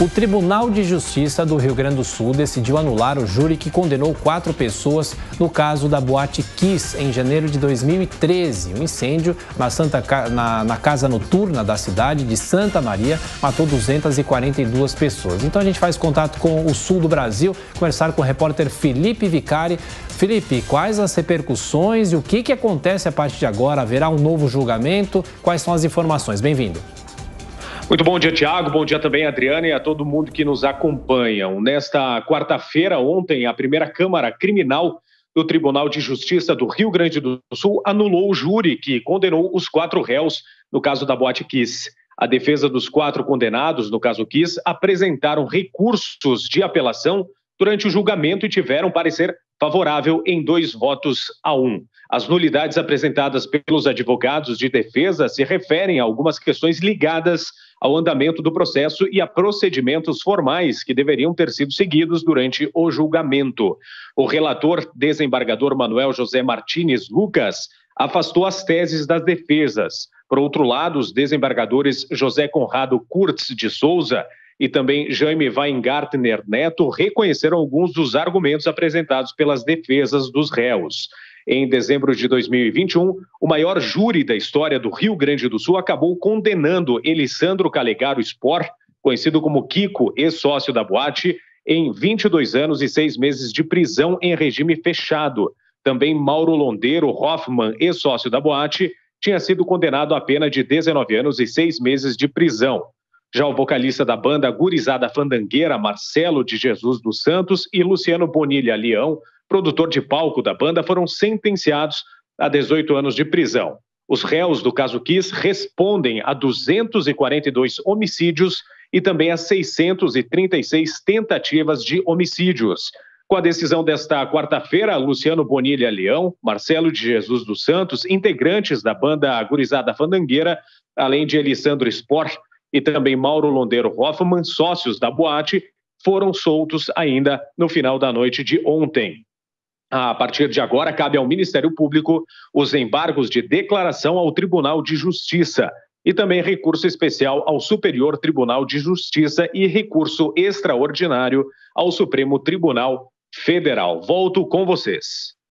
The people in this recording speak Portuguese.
O Tribunal de Justiça do Rio Grande do Sul decidiu anular o júri que condenou quatro pessoas no caso da Boate Kiss, em janeiro de 2013. Um incêndio na, Santa na, na casa noturna da cidade de Santa Maria matou 242 pessoas. Então a gente faz contato com o sul do Brasil, conversar com o repórter Felipe Vicari. Felipe, quais as repercussões e o que, que acontece a partir de agora? Haverá um novo julgamento? Quais são as informações? Bem-vindo. Muito bom dia, Tiago. Bom dia também, Adriana, e a todo mundo que nos acompanham. Nesta quarta-feira, ontem, a primeira Câmara Criminal do Tribunal de Justiça do Rio Grande do Sul anulou o júri que condenou os quatro réus no caso da Boate Kiss. A defesa dos quatro condenados, no caso Kiss, apresentaram recursos de apelação durante o julgamento e tiveram parecer favorável em dois votos a um. As nulidades apresentadas pelos advogados de defesa se referem a algumas questões ligadas ao andamento do processo e a procedimentos formais que deveriam ter sido seguidos durante o julgamento. O relator desembargador Manuel José Martínez Lucas afastou as teses das defesas. Por outro lado, os desembargadores José Conrado Kurtz de Souza e também Jaime Weingartner Neto reconheceram alguns dos argumentos apresentados pelas defesas dos réus. Em dezembro de 2021, o maior júri da história do Rio Grande do Sul acabou condenando Elisandro Calegaro Spor, conhecido como Kiko, ex-sócio da boate, em 22 anos e seis meses de prisão em regime fechado. Também Mauro Londeiro Hoffman, ex-sócio da boate, tinha sido condenado à pena de 19 anos e seis meses de prisão. Já o vocalista da banda Gurizada Fandangueira, Marcelo de Jesus dos Santos, e Luciano Bonilha Leão, produtor de palco da banda, foram sentenciados a 18 anos de prisão. Os réus do caso Kiss respondem a 242 homicídios e também a 636 tentativas de homicídios. Com a decisão desta quarta-feira, Luciano Bonilha Leão, Marcelo de Jesus dos Santos, integrantes da banda Agurizada Fandangueira, além de Elisandro Sport, e também Mauro Londeiro Hoffman, sócios da boate, foram soltos ainda no final da noite de ontem. A partir de agora, cabe ao Ministério Público os embargos de declaração ao Tribunal de Justiça e também recurso especial ao Superior Tribunal de Justiça e recurso extraordinário ao Supremo Tribunal Federal. Volto com vocês.